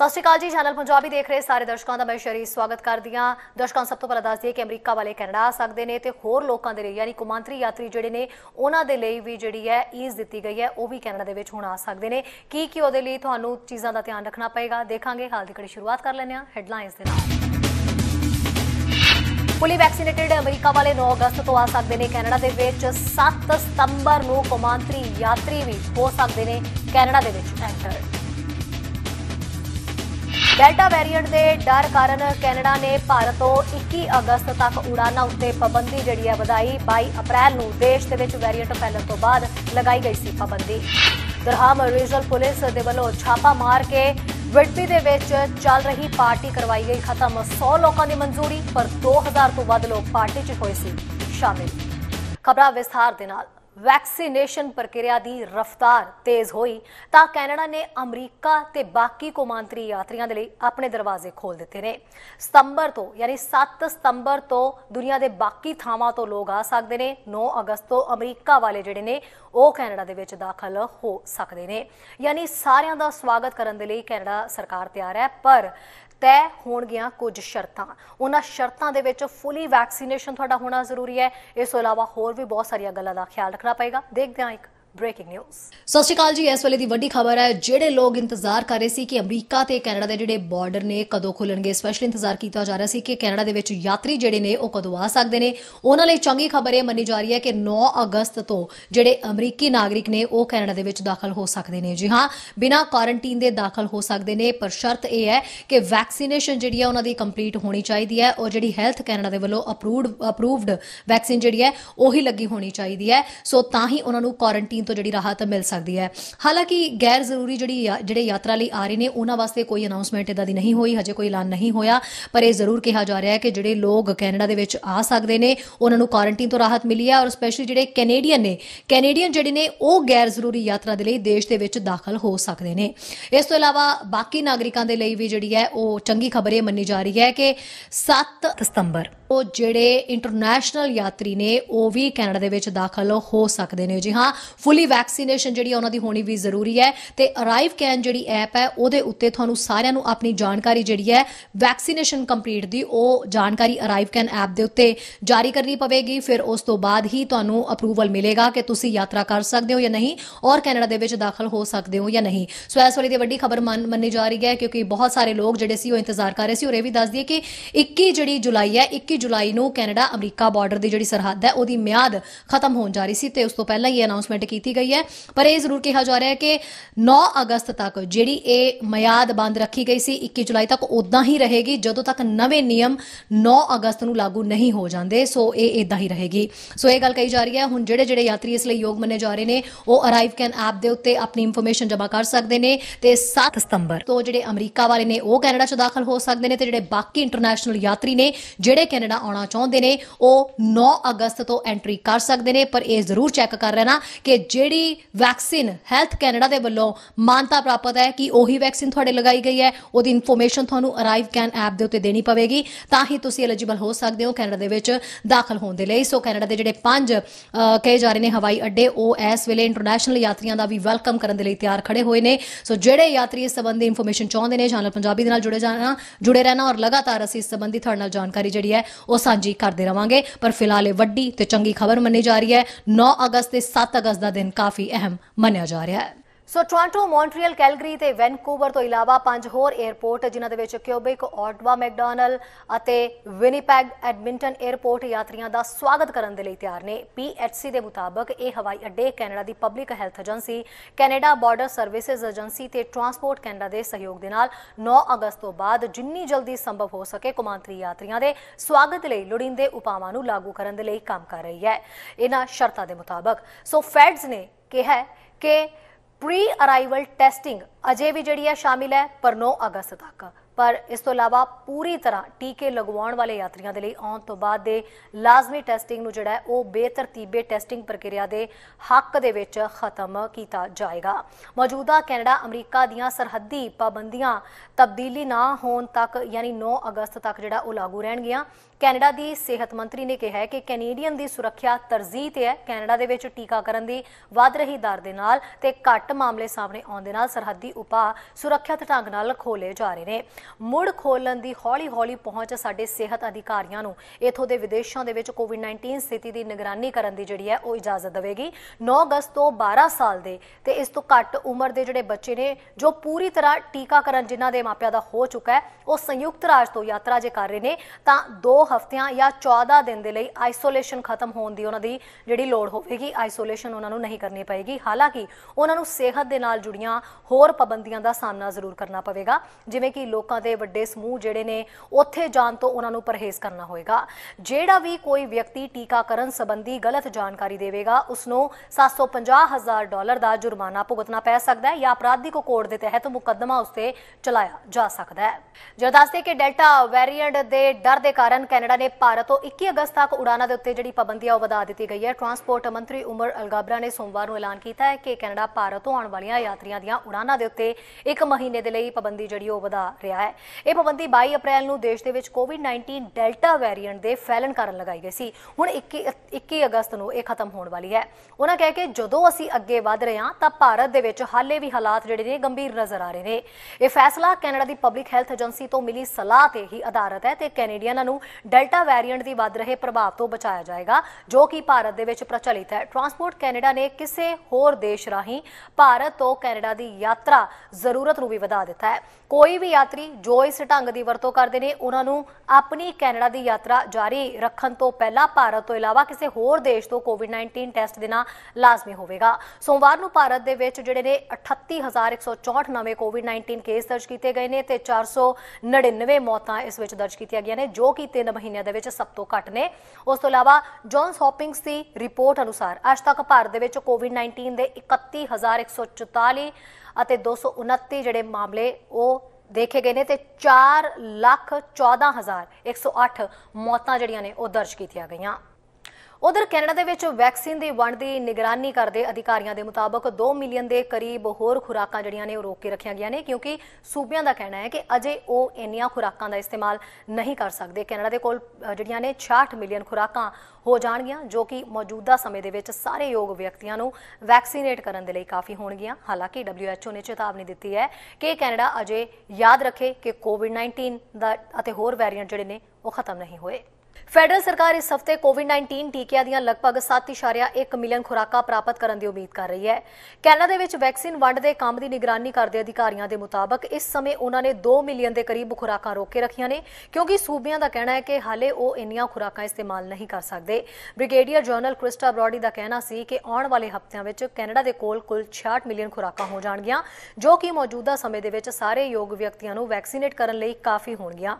ਸਤਿ ਸ਼੍ਰੀ ਅਕਾਲ ਜੀ ਚੈਨਲ ਪੰਜਾਬੀ ਦੇਖ ਰਹੇ ਸਾਰੇ ਦਰਸ਼ਕਾਂ ਦਾ ਮੈਂ ਸ਼ਰੀ ਸਵਾਗਤ ਕਰਦੀ ਆ ਦਰਸ਼ਕਾਂ ਸਭ ਤੋਂ ਪਹਿਲਾਂ ਦੱਸ ਦਈਏ ਕਿ ਅਮਰੀਕਾ ਵਾਲੇ ਕੈਨੇਡਾ ਆ ਸਕਦੇ ਨੇ ਤੇ ਹੋਰ ਲੋਕਾਂ ਦੇ ਲਈ ਯਾਨੀ ਕੁਮਾਂਤਰੀ ਯਾਤਰੀ ਜਿਹੜੇ ਨੇ ਉਹਨਾਂ ਦੇ ਲਈ ਵੀ ਜਿਹੜੀ ਹੈ ਈਜ਼ ਦਿੱਤੀ ਗਈ ਹੈ ਉਹ ਵੀ ਕੈਨੇਡਾ ਦੇ ਵਿੱਚ ਹੁਣ ਆ ਸਕਦੇ ਨੇ ਕੀ ਕੀ ਉਹਦੇ ਲਈ ਤੁਹਾਨੂੰ ਚੀਜ਼ਾਂ ਦਾ ਧਿਆਨ ਰੱਖਣਾ ਪਏਗਾ ਦੇਖਾਂਗੇ ਹਾਲ ਦੀ ਘੜੀ ਸ਼ੁਰੂਆਤ ਕਰ ਲੈਂਦੇ ਆ ਹੈਡਲਾਈਨਸ ਦੇ ਨਾਲ ਫੁੱਲੀ ਵੈਕਸੀਨੇਟਿਡ ਅਮਰੀਕਾ ਵਾਲੇ 9 ਅਗਸਤ ਤੋਂ ਆ ਸਕਦੇ ਨੇ ਕੈਨੇਡਾ ਦੇ ਵਿੱਚ 7 ਸਤੰਬਰ ਨੂੰ ਕੁਮਾਂਤਰੀ ਯਾਤਰੀ ਵੀ ਹੋ ਸਕਦੇ ਨੇ ਕੈਨੇਡਾ ਦੇ ਵਿੱਚ ਐਂਟਰ ਡੈਲਟਾ ਵੇਰੀਐਂਟ ਦੇ ਡਰ ਕਾਰਨ ਕੈਨੇਡਾ ਨੇ ਭਾਰਤ ਤੋਂ 21 ਅਗਸਤ ਤੱਕ ਉਡਾਨਾਂ ਉੱਤੇ ਪਾਬੰਦੀ ਜਿਹੜੀ ਹੈ ਵਧਾਈ 22 ਅਪ੍ਰੈਲ ਨੂੰ ਦੇਸ਼ ਦੇ ਵਿੱਚ ਵੇਰੀਐਂਟ ਫੈਲਣ ਤੋਂ ਬਾਅਦ ਲਗਾਈ ਗਈ ਸੀ ਪਾਬੰਦੀ ਦਰਹਾਮ ਰੀਜਨਲ ਪੁਲਿਸ ਦੇ ਵੱਲੋਂ ਛਾਪਾ ਮਾਰ ਕੇ ਵਿਟਪੀ ਦੇ ਵਿੱਚ ਚੱਲ ਰਹੀ ਪਾਰਟੀ ਕਰਵਾਈ ਗਈ ਖਤਮ 100 ਲੋਕਾਂ ਦੀ ਮਨਜ਼ੂਰੀ ਪਰ 2000 ਤੋਂ ਵੱਧ ਲੋਕ ਪਾਰਟੀ 'ਚ ਹੋਏ ਸੀ ਸ਼ਾਮਿਲ ਖਬਰਾਂ ਵਿਸਥਾਰ ਦੇ ਨਾਲ ਵੈਕਸੀਨੇਸ਼ਨ ਪ੍ਰਕਿਰਿਆ ਦੀ ਰਫ਼ਤਾਰ ਤੇਜ਼ ਹੋਈ ਤਾਂ ਕੈਨੇਡਾ ਨੇ ਅਮਰੀਕਾ ਤੇ ਬਾਕੀ ਕੋਮਾਂਤਰੀ ਯਾਤਰੀਆਂ ਦੇ ਲਈ ਆਪਣੇ ਦਰਵਾਜ਼ੇ ਖੋਲ ਦਿੱਤੇ ਨੇ ਸਤੰਬਰ ਤੋਂ ਯਾਨੀ 7 ਸਤੰਬਰ ਤੋਂ ਦੁਨੀਆ ਦੇ ਬਾਕੀ ਥਾਵਾਂ ਤੋਂ ਲੋਕ ਆ ਸਕਦੇ ਨੇ 9 ਅਗਸਤ ਤੋਂ ਅਮਰੀਕਾ ਵਾਲੇ ਜਿਹੜੇ ਨੇ ਉਹ ਕੈਨੇਡਾ ਦੇ ਵਿੱਚ ਦਾਖਲ ਹੋ ਸਕਦੇ ਨੇ ਯਾਨੀ ਸਾਰਿਆਂ ਦਾ ਸਵਾਗਤ ਕਰਨ ਦੇ ਲਈ ਕੈਨੇਡਾ ਸਰਕਾਰ ਤਿਆਰ ਹੈ ਪਰ ਤੈਅ ਹੋਣਗੀਆਂ ਕੁਝ ਸ਼ਰਤਾਂ ਉਹਨਾਂ ਸ਼ਰਤਾਂ ਦੇ ਵਿੱਚ ਫੁੱਲੀ ਵੈਕਸੀਨੇਸ਼ਨ ਤੁਹਾਡਾ ਹੋਣਾ ਜ਼ਰੂਰੀ ਹੈ ਇਸ ਤੋਂ ਇਲਾਵਾ ਹੋਰ ਵੀ ਬਹੁਤ ਸਾਰੀਆਂ ਗੱਲਾਂ ਦਾ ਖਿਆਲ ਰੱਖਣਾ ਪਏਗਾ ਦੇਖਦੇ ਹਾਂ ਇੱਕ ਬ੍ਰੇਕਿੰਗ ਨਿਊਜ਼ ਸਤਿ ਸ਼੍ਰੀ ਅਕਾਲ ਜੀ ਇਸ ਵੇਲੇ ਦੀ ਵੱਡੀ ਖਬਰ ਹੈ ਜਿਹੜੇ ਲੋਕ ਇੰਤਜ਼ਾਰ ਕਰ ਰਹੇ ਸੀ ਕਿ ਅਮਰੀਕਾ ਤੇ ਕੈਨੇਡਾ ਦੇ ਜਿਹੜੇ ਬਾਰਡਰ ਨੇ ਕਦੋਂ ਖੁੱਲਣਗੇ ਸਪੈਸ਼ਲ ਇੰਤਜ਼ਾਰ ਕੀਤਾ ਜਾ ਰਿਹਾ ਸੀ ਕਿ ਕੈਨੇਡਾ ਦੇ ਵਿੱਚ ਯਾਤਰੀ ਜਿਹੜੇ ਨੇ ਉਹ ਕਦੋਂ ਆ ਸਕਦੇ ਨੇ ਉਹਨਾਂ ਲਈ ਚੰਗੀ ਖਬਰ ਇਹ ਮੰਨੀ ਜਾ ਰਹੀ ਹੈ ਕਿ 9 ਅਗਸਤ ਤੋਂ ਜਿਹੜੇ ਅਮਰੀਕੀ ਨਾਗਰਿਕ ਨੇ ਉਹ ਕੈਨੇਡਾ ਦੇ ਵਿੱਚ ਦਾਖਲ ਹੋ ਸਕਦੇ ਨੇ ਜੀ ਹਾਂ ਬਿਨਾਂ ਕੁਆਰੰਟਾਈਨ ਦੇ ਦਾਖਲ ਹੋ ਸਕਦੇ ਨੇ ਪਰ ਸ਼ਰਤ ਇਹ ਹੈ ਕਿ ਵੈਕਸੀਨੇਸ਼ਨ ਜਿਹੜੀ ਹੈ ਉਹਨਾਂ ਦੀ ਕੰਪਲੀਟ ਹੋਣੀ ਚਾਹੀਦੀ ਹੈ ਔਰ ਜਿਹੜੀ ਹੈਲਥ ਕੈਨੇਡਾ ਦੇ ਵੱਲੋਂ ਅਪਰੂਵਡ ਅਪਰੂਵਡ ਵੈਕਸੀਨ ਜਿਹੜੀ ਹੈ ਉਹੀ ਲੱਗੀ ਹੋਣੀ ਚਾਹੀਦੀ ਹੈ ਸੋ ਤਾਂ ਹੀ ਉਹਨਾਂ ਨੂੰ ਕੁਆਰੰਟਾਈਨ COVID-19 ਤੋਂ ਜਿਹੜੀ ਰਾਹਤ ਮਿਲ ਸਕਦੀ ਹੈ ਹਾਲਾਂਕਿ ਗੈਰ ਜ਼ਰੂਰੀ ਜਿਹੜੀ ਜਿਹੜੇ ਯਾਤਰਾ ਲਈ ਆ ਰਹੇ ਨੇ ਉਹਨਾਂ ਵਾਸਤੇ ਕੋਈ ਅਨਾਉਂਸਮੈਂਟ ਇਦਾਂ ਦੀ ਨਹੀਂ ਹੋਈ ਹਜੇ ਕੋਈ ਐਲਾਨ ਨਹੀਂ ਹੋਇਆ ਪਰ ਇਹ ਜ਼ਰੂਰ ਕਿਹਾ ਜਾ ਰਿਹਾ ਹੈ ਕਿ ਜਿਹੜੇ ਲੋਕ ਕੈਨੇਡਾ ਦੇ ਵਿੱਚ ਆ ਸਕਦੇ ਨੇ ਉਹਨਾਂ ਨੂੰ ਕੁਆਰੰਟਾਈਨ ਤੋਂ ਰਾਹਤ ਮਿਲੀ ਹੈ ਔਰ ਸਪੈਸ਼ਲੀ ਜਿਹੜੇ ਕੈਨੇਡੀਅਨ ਨੇ ਕੈਨੇਡੀਅਨ ਜਿਹੜੇ ਨੇ ਉਹ ਗੈਰ ਜ਼ਰੂਰੀ ਯਾਤਰਾ ਦੇ ਲਈ ਦੇਸ਼ ਦੇ ਵਿੱਚ ਦਾਖਲ ਹੋ ਸਕਦੇ ਨੇ ਇਸ ਤੋਂ ਇਲਾਵਾ ਬਾਕੀ ਨਾਗਰਿਕਾਂ ਦੇ ਲਈ ਵੀ ਜਿਹੜੀ ਹੈ ਉਹ ਚੰਗੀ ਖਬਰ ਇਹ ਮੰਨੀ ਜਾ ਰਹੀ ਹੈ ਕਿ 7 ਸਤੰਬਰ ਉਹ ਜਿਹੜੇ ਇੰਟਰਨੈਸ਼ਨਲ ਯਾਤਰੀ ਨੇ ਉਹ ਵੀ ਕੈਨੇਡਾ ਦੇ ਵਿੱਚ ਦਾਖਲ ਹੋ ਸਕਦੇ ਨੇ ਜੀ ਹਾਂ ਫੁੱਲੀ ਵੈਕਸੀਨੇਸ਼ਨ ਜਿਹੜੀ ਉਹਨਾਂ ਦੀ ਹੋਣੀ ਵੀ ਜ਼ਰੂਰੀ ਹੈ ਤੇ ਅਰਾਈਵ ਕੈਨ ਜਿਹੜੀ ਐਪ ਹੈ ਉਹਦੇ ਉੱਤੇ ਤੁਹਾਨੂੰ ਸਾਰਿਆਂ ਨੂੰ ਆਪਣੀ ਜਾਣਕਾਰੀ ਜਿਹੜੀ ਹੈ ਵੈਕਸੀਨੇਸ਼ਨ ਕੰਪਲੀਟ ਦੀ ਉਹ ਜਾਣਕਾਰੀ ਅਰਾਈਵ ਕੈਨ ਐਪ ਦੇ ਉੱਤੇ ਜਾਰੀ ਕਰਨੀ ਪਵੇਗੀ ਫਿਰ ਉਸ ਤੋਂ ਬਾਅਦ ਹੀ ਤੁਹਾਨੂੰ ਅਪਰੂਵਲ ਮਿਲੇਗਾ ਕਿ ਤੁਸੀਂ ਯਾਤਰਾ ਕਰ ਸਕਦੇ ਹੋ ਜਾਂ ਨਹੀਂ ਔਰ ਕੈਨੇਡਾ ਦੇ ਵਿੱਚ ਦਾਖਲ ਹੋ ਸਕਦੇ ਹੋ ਜਾਂ ਨਹੀਂ ਸੋ ਇਸ ਵਾਰੀ ਦੀ ਵੱਡੀ ਖਬਰ ਮੰਨੀ ਜਾ ਰਹੀ ਹੈ ਕਿਉਂਕਿ ਬਹੁਤ ਸਾਰੇ ਲੋਕ ਜਿਹੜੇ ਸੀ ਉਹ ਇੰਤਜ਼ਾਰ ਕਰ ਰਹੇ ਸੀ ਔਰ ਇਹ ਵੀ ਦੱਸ ਦਈਏ ਕਿ 21 ਜਿਹੜੀ ਜੁਲਾਈ ਹੈ 21 ਜੁਲਾਈ ਨੂੰ ਕੈਨੇਡਾ ਅਮਰੀਕਾ ਬਾਰਡਰ ਦੀ ਜਿਹੜੀ ਸਰਹੱਦ ਹੈ ਉਹਦੀ ਮਿਆਦ ਖਤਮ ਹੋਣ ਜਾ ਰਹੀ ਸੀ ਤੇ ਉਸ ਤੋਂ ਪਹਿਲਾਂ ਹੀ ਅਨਾਉਂਸਮੈਂਟ ਕੀ ਕੀਤੀ ਗਈ ਹੈ ਪਰ ਇਹ ਜ਼ਰੂਰ ਕਿਹਾ ਜਾ ਰਿਹਾ ਹੈ ਕਿ 9 ਅਗਸਤ ਤੱਕ ਜਿਹੜੀ ਇਹ ਮਿਆਦ ਬੰਦ ਰੱਖੀ ਗਈ ਸੀ 21 ਜੁਲਾਈ ਤੱਕ ਉਦਾਂ ਹੀ ਰਹੇਗੀ ਜਦੋਂ ਤੱਕ ਨਵੇਂ ਨਿਯਮ 9 ਅਗਸਤ ਨੂੰ ਲਾਗੂ ਨਹੀਂ ਹੋ ਜਾਂਦੇ ਸੋ ਇਹ ਇਦਾਂ ਹੀ ਰਹੇਗੀ ਸੋ ਇਹ ਗੱਲ ਕਹੀ ਜਾ ਰਹੀ ਹੈ ਹੁਣ ਜਿਹੜੇ ਜਿਹੜੇ ਯਾਤਰੀ ਇਸ ਲਈ ਯੋਗ ਮੰਨੇ ਜਾ ਰਹੇ ਨੇ ਉਹ ਅਰਾਈਵ ਕੈਨ ਐਪ ਦੇ ਉੱਤੇ ਆਪਣੀ ਇਨਫੋਰਮੇਸ਼ਨ ਜਮ੍ਹਾਂ ਕਰ ਸਕਦੇ ਨੇ ਤੇ 7 ਸਤੰਬਰ ਤੋਂ ਜਿਹੜੇ ਅਮਰੀਕਾ ਵਾਲੇ ਨੇ ਉਹ ਕੈਨੇਡਾ ਚ ਦਾਖਲ ਹੋ ਸਕਦੇ ਨੇ ਤੇ ਜਿਹੜੇ ਬਾਕੀ ਇੰਟਰਨੈਸ਼ਨਲ ਯਾਤਰੀ ਨੇ ਜਿਹੜੇ ਕੈਨੇਡਾ ਆਉਣਾ ਚਾਹੁੰਦੇ ਨੇ ਉਹ 9 ਅਗਸਤ ਤੋਂ ਐਂਟਰੀ ਕਰ ਸਕਦੇ ਨੇ ਪਰ ਇਹ ਜ਼ਰੂਰ ਚੈੱਕ ਕਰ ਰਹਿਣਾ ਕਿ ਜਿਹੜੀ ਵੈਕਸੀਨ ਹੈਲਥ ਕੈਨੇਡਾ ਦੇ ਵੱਲੋਂ ਮਾਨਤਾ ਪ੍ਰਾਪਤ ਹੈ ਕਿ ਉਹੀ ਵੈਕਸੀਨ ਤੁਹਾਡੇ ਲਗਾਈ ਗਈ ਹੈ ਉਹਦੀ ਇਨਫੋਰਮੇਸ਼ਨ ਤੁਹਾਨੂੰ ਅਰਾਈਵ ਕੈਨ ਐਪ ਦੇ ਉੱਤੇ ਦੇਣੀ ਪਵੇਗੀ ਤਾਂ ਹੀ ਤੁਸੀਂ ਐਲੀਜੀਬਲ ਹੋ ਸਕਦੇ ਹੋ ਕੈਨੇਡਾ ਦੇ ਵਿੱਚ ਦਾਖਲ ਹੋਣ ਦੇ ਲਈ ਸੋ ਕੈਨੇਡਾ ਦੇ ਜਿਹੜੇ ਪੰਜ ਕਹੇ ਜਾ ਰਹੇ ਨੇ ਹਵਾਈ ਅੱਡੇ ਉਹ ਇਸ ਵੇਲੇ ਇੰਟਰਨੈਸ਼ਨਲ ਯਾਤਰੀਆਂ ਦਾ ਵੀ ਵੈਲਕਮ ਕਰਨ ਦੇ ਲਈ ਤਿਆਰ ਖੜੇ ਹੋਏ ਨੇ ਸੋ ਜਿਹੜੇ ਯਾਤਰੀ ਇਸ ਸੰਬੰਧੀ ਇਨਫੋਰਮੇਸ਼ਨ ਚਾਹੁੰਦੇ ਨੇ ਚੈਨਲ ਪੰਜਾਬੀ ਦੇ ਨਾਲ ਜੁੜੇ ਜਾਣਾ ਜੁੜੇ ਰਹਿਣਾ ਔਰ ਲਗਾਤਾਰ ਅਸੀਂ ਇਸ ਸੰਬੰਧੀ ਤੁਹਾਡੇ ਨਾਲ ਜਾਣਕਾਰੀ ਜਿਹੜੀ ਹੈ ਉਹ ਸਾਂਝੀ ਕਰਦੇ ਰਵਾਂਗੇ ਪਰ ਫਿਲਹਾਲ ਇਹ ਵੱਡੀ ਤੇ ਚੰਗੀ ਖਬਰ ਮੰਨੀ ਜਾ ਰਹੀ ਹੈ 9 ਅਗਸਤ ਤੇ 7 ਅਗਸਤ ਦਾ ਦਿਨ ਕਾਫੀ ਅਹਿਮ ਮੰਨਿਆ ਜਾ ਰਿਹਾ ਹੈ ਸੋ ਟੋਰਾਂਟੋ ਮੌਂਟਰੀਅਲ ਕੈਲਗਰੀ ਤੇ ਵੈਨਕੂਵਰ ਤੋਂ ਇਲਾਵਾ ਪੰਜ ਹੋਰ 에ਅਰਪੋਰਟ ਜਿਨ੍ਹਾਂ ਦੇ ਵਿੱਚ ਕਿਊਬਿਕ ਆਟਵਾ ਮੈਕਡੋਨਲ ਅਤੇ ਵਿਨੀਪੈਗ ਐਡਮਿੰਟਨ 에ਅਰਪੋਰਟ ਯਾਤਰੀਆਂ ਦਾ ਸਵਾਗਤ ਕਰਨ ਦੇ ਲਈ ਤਿਆਰ ਨੇ ਪੀਐਚਸੀ ਦੇ ਮੁਤਾਬਕ ਇਹ ਹਵਾਈ ਅੱਡੇ ਕੈਨੇਡਾ ਦੀ public health agency Canada border services agency ਤੇ ਟਰਾਂਸਪੋਰਟ ਕੈਨੇਡਾ ਦੇ ਸਹਿਯੋਗ ਦੇ ਨਾਲ 9 ਅਗਸਤ ਤੋਂ ਬਾਅਦ ਜਿੰਨੀ ਜਲਦੀ ਸੰਭਵ ਹੋ ਸਕੇ ਕੁਮਾਂਤਰੀ ਯਾਤਰੀਆਂ ਦੇ ਸਵਾਗਤ ਲਈ ਲੋੜੀਂਦੇ ਉਪਾਵਾਂ ਨੂੰ ਲਾਗੂ ਕਰਨ ਦੇ ਲਈ ਕੰਮ ਕਰ ਰਹੀ ਹੈ ਇਹਨਾਂ ਸ਼ਰਤਾਂ ਦੇ ਮੁਤਾਬਕ ਸੋ ਫੈਡਸ ਨੇ ਕਿਹਾ ਕਿ ਪ੍ਰੀ ਅਰਾਈਵਲ ਟੈਸਟਿੰਗ ਅਜੇ ਵੀ ਜਿਹੜੀ ਹੈ ਸ਼ਾਮਿਲ ਹੈ ਪਰ 9 ਅਗਸਤ ਤੱਕ ਪਰ ਇਸ ਤੋਂ ਇਲਾਵਾ ਪੂਰੀ ਤਰ੍ਹਾਂ ਟੀਕੇ ਲਗਵਾਉਣ ਵਾਲੇ ਯਾਤਰੀਆਂ ਦੇ ਲਈ ਆਉਣ ਤੋਂ ਬਾਅਦ ਦੇ ਲਾਜ਼ਮੀ ਟੈਸਟਿੰਗ ਨੂੰ ਜਿਹੜਾ ਹੈ ਉਹ ਬੇਤਰਤੀਬੇ ਟੈਸਟਿੰਗ ਪ੍ਰਕਿਰਿਆ ਦੇ ਹੱਕ ਦੇ ਵਿੱਚ ਖਤਮ ਕੀਤਾ ਜਾਏਗਾ ਮੌਜੂਦਾ ਕੈਨੇਡਾ ਅਮਰੀਕਾ ਦੀਆਂ ਸਰਹੱਦੀ ਪਾਬੰਦੀਆਂ ਤਬਦੀਲੀ ਨਾ ਹੋਣ ਤੱਕ ਯਾਨੀ 9 ਅਗਸਤ ਤੱਕ ਜਿਹੜਾ ਉਹ ਲਾਗੂ ਰਹਿਣਗੀਆਂ ਕੈਨੇਡਾ ਦੀ ਸਿਹਤ ਮੰਤਰੀ ਨੇ ਕਿਹਾ ਕਿ ਕੈਨੇਡੀਅਨ ਦੀ ਸੁਰੱਖਿਆ ਤਰਜੀਹ ਤੇ ਹੈ ਕੈਨੇਡਾ ਦੇ ਵਿੱਚ ਟੀਕਾਕਰਨ ਦੀ ਵਧ ਰਹੀ ਦਰ ਦੇ ਨਾਲ ਤੇ ਘੱਟ ਮਾਮਲੇ ਸਾਹਮਣੇ ਆਉਣ ਦੇ ਨਾਲ ਸਰਹੱਦੀ ਉਪਾ ਸੁਰੱਖਿਅਤ ਢੰਗ ਨਾਲ ਖੋਲੇ ਜਾ ਰਹੇ ਨੇ ਮੁੜ ਖੋਲਣ ਦੀ ਹੌਲੀ-ਹੌਲੀ ਪਹੁੰਚ ਸਾਡੇ ਸਿਹਤ ਅਧਿਕਾਰੀਆਂ ਨੂੰ ਇਥੋਂ ਦੇ ਵਿਦੇਸ਼ਾਂ ਦੇ ਵਿੱਚ ਕੋਵਿਡ-19 ਸਥਿਤੀ ਦੀ ਨਿਗਰਾਨੀ ਕਰਨ ਦੀ ਜਿਹੜੀ ਹੈ ਉਹ ਇਜਾਜ਼ਤ ਦੇਵੇਗੀ 9 ਅਗਸਤ ਤੋਂ 12 ਸਾਲ ਦੇ ਤੇ ਇਸ ਤੋਂ ਘੱਟ ਉਮਰ ਦੇ ਜਿਹੜੇ ਬੱਚੇ ਨੇ ਜੋ ਪੂਰੀ ਤਰ੍ਹਾਂ ਟੀਕਾਕਰਨ ਜਿਨ੍ਹਾਂ ਦੇ ਮਾਪਿਆਂ ਦਾ ਹੋ ਚੁੱਕਾ ਹੈ ਉਹ ਸੰਯੁਕਤ ਰਾਜ ਤੋਂ ਯਾਤਰਾ ਜੇ ਕਰ ਰਹੇ ਨੇ ਤਾਂ ਹਫ਼ਤਿਆਂ ਜਾਂ 14 ਦਿਨ ਦੇ ਲਈ ਆਈਸੋਲੇਸ਼ਨ ਖਤਮ ਹੋਣ ਦੀ ਉਹਨਾਂ ਦੀ ਜਿਹੜੀ ਲੋੜ ਹੋਵੇਗੀ ਆਈਸੋਲੇਸ਼ਨ ਉਹਨਾਂ ਨੂੰ ਨਹੀਂ ਕਰਨੀ ਪਏਗੀ ਹਾਲਾਂਕਿ ਉਹਨਾਂ ਨੂੰ ਸਿਹਤ ਦੇ ਨਾਲ ਜੁੜੀਆਂ ਹੋਰ ਪਾਬੰਦੀਆਂ ਦਾ ਸਾਹਮਣਾ ਜ਼ਰੂਰ ਕਰਨਾ ਪਵੇਗਾ ਜਿਵੇਂ ਕਿ ਲੋਕਾਂ ਦੇ ਵੱਡੇ ਸਮੂਹ ਜਿਹੜੇ ਨੇ ਉੱਥੇ ਜਾਣ ਤੋਂ ਉਹਨਾਂ ਨੂੰ ਪਰਹੇਜ਼ ਕਰਨਾ ਹੋਵੇਗਾ ਜਿਹੜਾ ਵੀ ਕੋਈ ਵਿਅਕਤੀ ਟੀਕਾਕਰਨ ਸੰਬੰਧੀ ਗਲਤ ਜਾਣਕਾਰੀ ਦੇਵੇਗਾ ਉਸ ਨੂੰ 750000 ਡਾਲਰ ਦਾ ਜੁਰਮਾਨਾ ਭੁਗਤਣਾ ਪੈ ਸਕਦਾ ਹੈ ਜਾਂ ਕੋ ਕੋਡ ਦੇ ਤਹਿਤ ਮੁਕੱਦਮਾ ਉਸ ਤੇ ਚਲਾਇਆ ਜਾ ਸਕਦਾ ਹੈ ਜਦ ਦੱਸਦੇ ਕਿ ਡੈਲਟਾ ਵੈਰੀਐਂਟ ਦੇ ਡਰ ਦੇ ਕਾਰਨ ਕੈਨੇਡਾ ਨੇ ਭਾਰਤ ਤੋਂ 21 ਅਗਸਤ ਤੱਕ ਉਡਾਨਾਂ ਦੇ ਉੱਤੇ ਜਿਹੜੀ ਪਾਬੰਦੀ ਆ ਉਹ ਵਧਾ ਦਿੱਤੀ ਗਈ ਹੈ ਟਰਾਂਸਪੋਰਟ ਮੰਤਰੀ ਉਮਰ ਅਲਗਾਬਰਾ ਨੇ ਸੋਮਵਾਰ ਨੂੰ ਐਲਾਨ ਕੀਤਾ ਹੈ ਕਿ ਕੈਨੇਡਾ ਭਾਰਤ ਤੋਂ ਆਉਣ ਵਾਲੀਆਂ ਯਾਤਰੀਆਂ ਦੀਆਂ ਉਡਾਨਾਂ ਦੇ ਉੱਤੇ 1 ਮਹੀਨੇ ਦੇ ਲਈ ਪਾਬੰਦੀ ਜਿਹੜੀ ਉਹ ਵਧਾ ਰਿਹਾ ਹੈ ਇਹ ਪਾਬੰਦੀ 22 ਅਪ੍ਰੈਲ ਨੂੰ ਦੇਸ਼ ਦੇ ਵਿੱਚ ਕੋਵਿਡ-19 ਡੈਲਟਾ ਵੈਰੀਐਂਟ ਦੇ ਫੈਲਣ ਕਾਰਨ ਲਗਾਈ ਗਈ ਸੀ ਹੁਣ 21 21 ਅਗਸਤ ਨੂੰ ਇਹ ਖਤਮ ਹੋਣ ਵਾਲੀ ਹੈ ਉਹਨਾਂ ਕਹਿ ਕੇ ਜਦੋਂ ਅਸੀਂ ਅੱਗੇ ਵਧ ਰਹੇ ਹਾਂ ਤਾਂ ਭਾਰਤ ਦੇ ਵਿੱਚ ਹਾਲੇ ਵੀ ਹਾਲਾਤ ਜਿਹੜੇ ਨੇ ਗੰਭੀਰ ਨਜ਼ਰ ਆ ਰਹੇ ਨੇ ਇਹ ਫੈਸਲਾ ਕੈਨੇਡਾ ਦੀ ਪਬਲਿਕ ਹੈਲਥ ਏਜੰਸੀ ਤੋਂ ਮਿਲੀ ਸਲਾਹ ਤੇ ਹੀ ਆਧਾਰਿਤ ਹੈ ਤੇ ਕੈਨੇਡੀਅਨਾਂ ਨੂੰ ਡੈਲਟਾ ਵੈਰੀਐਂਟ ਦੀ ਵੱਧ ਰਹੇ ਪ੍ਰਭਾਵ ਤੋਂ ਬਚਾਇਆ ਜਾਏਗਾ ਜੋ ਕਿ ਭਾਰਤ ਦੇ ਵਿੱਚ ਪ੍ਰਚਲਿਤ ਹੈ ਟਰਾਂਸਪੋਰਟ ਕੈਨੇਡਾ ਨੇ ਕਿਸੇ ਹੋਰ ਦੇਸ਼ ਰਾਹੀਂ ਭਾਰਤ ਤੋਂ ਕੈਨੇਡਾ ਦੀ ਯਾਤਰਾ ਜ਼ਰੂਰਤ ਨੂੰ ਵੀ ਵਧਾ ਦਿੱਤਾ ਹੈ ਕੋਈ ਵੀ ਯਾਤਰੀ ਜੋ ਇਸ ਢੰਗ ਦੀ ਵਰਤੋਂ ਕਰਦੇ ਨੇ ਉਹਨਾਂ ਨੂੰ ਆਪਣੀ ਕੈਨੇਡਾ ਦੀ ਯਾਤਰਾ ਜਾਰੀ ਰੱਖਣ ਤੋਂ ਪਹਿਲਾਂ ਭਾਰਤ ਤੋਂ ਇਲਾਵਾ ਕਿਸੇ ਹੋਰ ਦੇਸ਼ ਤੋਂ ਕੋਵਿਡ-19 ਟੈਸਟ ਦੇਣਾ ਲਾਜ਼ਮੀ ਹੋਵੇਗਾ ਸੋਮਵਾਰ ਨੂੰ ਭਾਰਤ ਦੇ ਵਿੱਚ ਜਿਹੜੇ ਨੇ 38164 ਨਵੇਂ ਕੋਵਿਡ-19 ਕੇਸ ਦਰਜ ਕੀਤੇ ਗਏ ਨੇ ਤੇ 499 ਮੌਤਾਂ ਇਸ ਵਿੱਚ ਦਰਜ ਕੀਤੀਆਂ ਗਈਆਂ ਨੇ ਜੋ ਕਿ 3 ਤਿੰਨ ਮਹੀਨਿਆਂ ਦੇ ਵਿੱਚ ਸਭ ਤੋਂ ਘੱਟ ਨੇ ਉਸ ਤੋਂ ਇਲਾਵਾ ਜੌਨਸ ਹੌਪਿੰਗਸ ਦੀ ਰਿਪੋਰਟ ਅਨੁਸਾਰ ਅੱਜ ਤੱਕ ਭਾਰਤ ਦੇ ਵਿੱਚ ਕੋਵਿਡ-19 ਦੇ 31144 ਅਤੇ 229 ਜਿਹੜੇ ਮਾਮਲੇ ਉਹ ਦੇਖੇ ਗਏ ਨੇ ਤੇ 4 ਲੱਖ 14108 ਮੌਤਾਂ ਜਿਹੜੀਆਂ ਨੇ ਉਹ ਦਰਜ ਕੀਤੀਆਂ ਗਈਆਂ ਉਧਰ ਕੈਨੇਡਾ ਦੇ ਵਿੱਚ ਵੈਕਸੀਨ ਦੀ ਵੰਡ ਦੀ ਨਿਗਰਾਨੀ ਕਰਦੇ ਅਧਿਕਾਰੀਆਂ ਦੇ ਮੁਤਾਬਕ 2 ਮਿਲੀਅਨ ਦੇ ਕਰੀਬ ਹੋਰ ਖੁਰਾਕਾਂ ਜਿਹੜੀਆਂ ਨੇ ਉਹ ਰੋਕ ਕੇ ਰੱਖੀਆਂ ਗਈਆਂ ਨੇ ਕਿਉਂਕਿ ਸੂਬਿਆਂ ਦਾ ਕਹਿਣਾ ਹੈ ਕਿ ਅਜੇ ਉਹ ਇੰਨੀਆਂ ਖੁਰਾਕਾਂ ਦਾ ਇਸਤੇਮਾਲ ਨਹੀਂ ਕਰ ਸਕਦੇ ਕੈਨੇਡਾ ਦੇ ਕੋਲ ਜਿਹੜੀਆਂ ਨੇ 66 ਮਿਲੀਅਨ ਖੁਰਾਕਾਂ ਹੋ ਜਾਣਗੀਆਂ ਜੋ ਕਿ ਮੌਜੂਦਾ ਸਮੇਂ ਦੇ ਵਿੱਚ ਸਾਰੇ ਯੋਗ ਵਿਅਕਤੀਆਂ ਨੂੰ ਵੈਕਸੀਨੇਟ ਕਰਨ ਦੇ ਲਈ ਕਾਫੀ ਹੋਣਗੀਆਂ ਹਾਲਾਂਕਿ WHO ਨੇ ਚੇਤਾਵਨੀ ਦਿੱਤੀ ਹੈ ਕਿ ਕੈਨੇਡਾ ਅਜੇ ਯਾਦ ਰੱਖੇ ਕਿ ਕੋਵਿਡ-19 ਦਾ ਅਤੇ ਹੋਰ ਵੈਰੀਐਂਟ ਜਿਹੜੇ ਨੇ ਉਹ ਖਤਮ ਨਹੀਂ ਹੋਏ ਫੈਡਰਲ ਸਰਕਾਰ ਇਸ ਹਫਤੇ ਕੋਵਿਡ-19 ਟੀਕਿਆਂ ਦੀਆਂ ਲਗਭਗ 7.1 ਮਿਲੀਅਨ ਖੁਰਾਕਾਂ ਪ੍ਰਾਪਤ ਕਰਨ ਦੀ ਉਮੀਦ ਕਰ ਰਹੀ ਹੈ ਕੈਨੇਡਾ ਦੇ ਵਿੱਚ ਵੈਕਸੀਨ ਵੰਡ ਦੇ ਕੰਮ ਦੀ ਨਿਗਰਾਨੀ ਕਰਦੇ ਅਧਿਕਾਰੀਆਂ ਦੇ ਮੁਤਾਬਕ ਇਸ ਸਮੇਂ ਉਹਨਾਂ ਨੇ 2 ਮਿਲੀਅਨ ਦੇ ਕਰੀਬ ਖੁਰਾਕਾਂ ਰੋਕ ਕੇ ਰੱਖੀਆਂ ਨੇ ਕਿਉਂਕਿ ਸੂਬਿਆਂ ਦਾ ਕਹਿਣਾ ਹੈ ਕਿ ਹਾਲੇ ਉਹ ਇੰਨੀਆਂ ਖੁਰਾਕਾਂ ਇਸਤੇਮਾਲ ਨਹੀਂ ਕਰ ਸਕਦੇ ਬ੍ਰਿਗੇਡੀਅਰ ਜਨਰਲ ਕ੍ਰਿਸਟਾ ਬ੍ਰੌਡੀ ਦਾ ਕਹਿਣਾ ਸੀ ਕਿ ਆਉਣ ਵਾਲੇ ਹਫ਼ਤਿਆਂ ਵਿੱਚ ਕੈਨੇਡਾ ਦੇ ਕੋਲ ਕੁੱਲ 66 ਮਿਲੀਅਨ ਖੁਰਾਕਾਂ ਹੋ ਜਾਣਗੀਆਂ ਜੋ ਕਿ ਮੌਜੂਦਾ ਸਮੇਂ ਦੇ ਵਿੱਚ ਸਾਰੇ ਯੋਗ ਵਿਅਕਤੀਆਂ ਨੂੰ ਵੈਕਸੀਨੇਟ ਕਰਨ ਲਈ ਕਾਫੀ ਹੋਣਗੀਆਂ